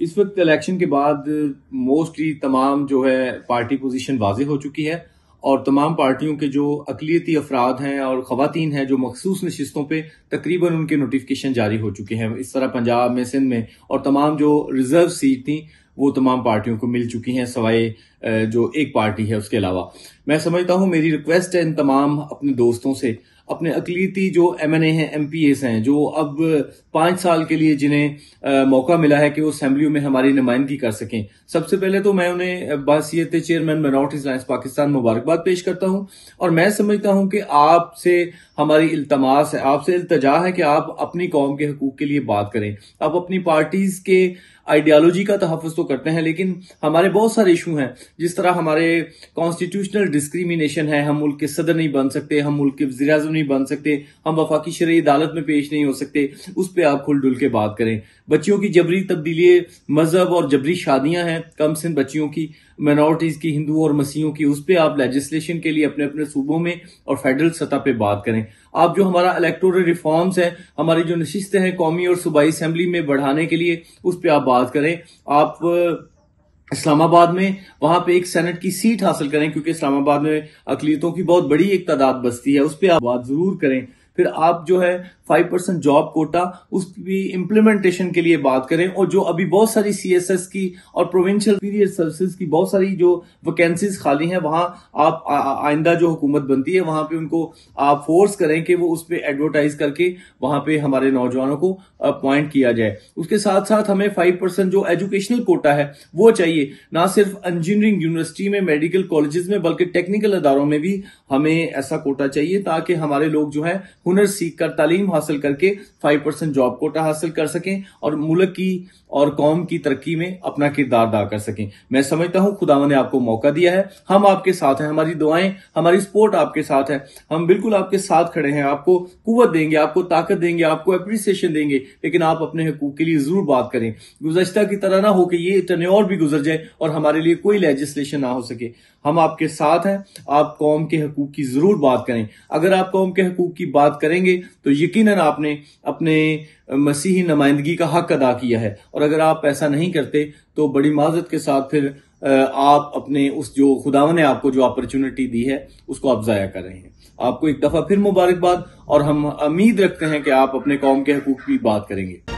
इस वक्त इलेक्शन के बाद मोस्टली तमाम जो है पार्टी पोजीशन वाज हो चुकी है और तमाम पार्टियों के जो अकलीती अफराद हैं और खातन हैं जो मखसूस नशस्तों पर तकरीबन उनके नोटिफिकेशन जारी हो चुके हैं इस तरह पंजाब में सिंध में और तमाम जो रिजर्व सीट थी वो तमाम पार्टियों को मिल चुकी हैं सवाए जो एक पार्टी है उसके अलावा मैं समझता हूं मेरी रिक्वेस्ट है इन तमाम अपने दोस्तों से अपने अकलीती जो एम एन ए हैं एम पी एस हैं जो अब पांच साल के लिए जिन्हें मौका मिला है कि वो असेंबलियों में हमारी नुमाइंदगी कर सकें सबसे पहले तो मैं उन्हें Basit chairman minorities alliance Pakistan मुबारकबाद पेश करता हूं और मैं समझता हूं कि आपसे हमारी इल्तमास है आपसे इल्तजा है कि आप अपनी कौम के हकूक के लिए बात करें आप अपनी पार्टीज के आइडियालॉजी का तहफ़ तो करते हैं लेकिन हमारे बहुत सारे इशू हैं जिस तरह हमारे कॉन्स्टिट्यूशनल डिस्क्रिमिनेशन है हम मुल्क के सदर नहीं बन सकते हम मुल्क के वजी नहीं बन सकते हम वफाकी शर अदालत में पेश नहीं हो सकते उस पर आप खुल डुल के बात करें बच्चियों की जबरी तब्दीली मजहब और जबरी शादियां हैं कम सिंध बच्चियों की माइनॉरिटीज की हिंदू और मसीहों की उस पर आप लेजिस्लेशन के लिए अपने अपने सूबों में और फेडरल सतह पर बात करें आप जो हमारा इलेक्टोरल रिफॉर्म्स है हमारी जो नशिस्तें हैं कौमी और सूबाई असम्बली में बढ़ाने के लिए उस पर आप बात करें आप इस्लामाबाद में वहां पे एक सेनेट की सीट हासिल करें क्योंकि इस्लामाबाद में अकलीतों की बहुत बड़ी एक तादाद बस्ती है उस पर आप बात जरूर करें फिर आप जो है फाइव परसेंट जॉब कोटा उसकी इम्प्लीमेंटेशन के लिए बात करें और जो अभी बहुत सारी सीएसएस की और प्रोविंशियल पीरियड सर्विसेज की बहुत सारी जो वैकेंसीज खाली हैं वहां आप आइंदा जो हुकूमत बनती है वहां पे उनको आप फोर्स करें कि वो उस पर एडवर्टाइज करके वहां पे हमारे नौजवानों को अपॉइंट किया जाए उसके साथ साथ हमें फाइव परसेंट जो एजुकेशनल कोटा है वो चाहिए ना सिर्फ इंजीनियरिंग यूनिवर्सिटी में मेडिकल कॉलेजेस में बल्कि टेक्निकल अदारों में भी हमें ऐसा कोटा चाहिए ताकि हमारे लोग जो है हुनर सीख कर तालीम हासिल करके फाइव परसेंट जॉब कोटा हासिल कर सकें और मुल्क की और कौम की तरक्की में अपना किरदार अदा कर सकें मैं समझता हूं खुदा ने आपको मौका दिया है हम आपके साथ हैं हमारी दुआएं हमारी सपोर्ट आपके साथ है हम बिल्कुल आपके साथ खड़े हैं आपको कुत देंगे आपको ताकत देंगे आपको अप्रिसिएशन देंगे लेकिन आप अपने हकूक के लिए जरूर बात करें गुजशत की तरह ना हो कि ये और भी गुजर जाए और हमारे लिए कोई लेजिस्लेशन ना हो सके हम आपके साथ हैं आप कौम के हकूक की जरूर बात करें अगर आप कौम के हकूक की बात करेंगे तो यकीन यकीनन आपने अपने मसीही नुमाइंदगी का हक अदा किया है और अगर आप ऐसा नहीं करते तो बड़ी माजत के साथ फिर आप अपने उस जो खुदावन ने आपको जो अपॉर्चुनिटी दी है उसको आप ज़ाया कर रहे हैं आपको एक दफ़ा फिर मुबारकबाद और हम उम्मीद रखते हैं कि आप अपने कौम के हकूक की बात करेंगे